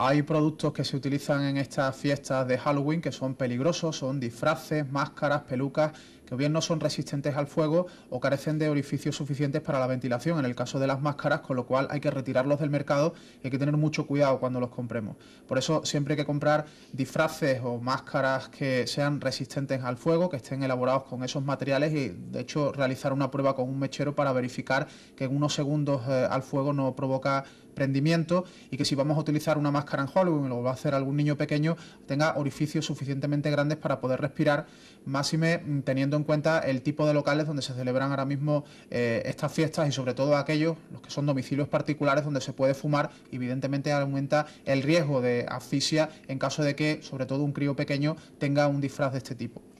Hay productos que se utilizan en estas fiestas de Halloween que son peligrosos, son disfraces, máscaras, pelucas, que bien no son resistentes al fuego o carecen de orificios suficientes para la ventilación, en el caso de las máscaras, con lo cual hay que retirarlos del mercado y hay que tener mucho cuidado cuando los compremos. Por eso siempre hay que comprar disfraces o máscaras que sean resistentes al fuego, que estén elaborados con esos materiales y de hecho realizar una prueba con un mechero para verificar que en unos segundos eh, al fuego no provoca prendimiento y que si vamos a utilizar una máscara en lo va a hacer algún niño pequeño, tenga orificios suficientemente grandes para poder respirar, máxime mm, teniendo en cuenta el tipo de locales donde se celebran ahora mismo eh, estas fiestas y sobre todo aquellos, los que son domicilios particulares donde se puede fumar, evidentemente aumenta el riesgo de asfixia en caso de que sobre todo un crío pequeño tenga un disfraz de este tipo.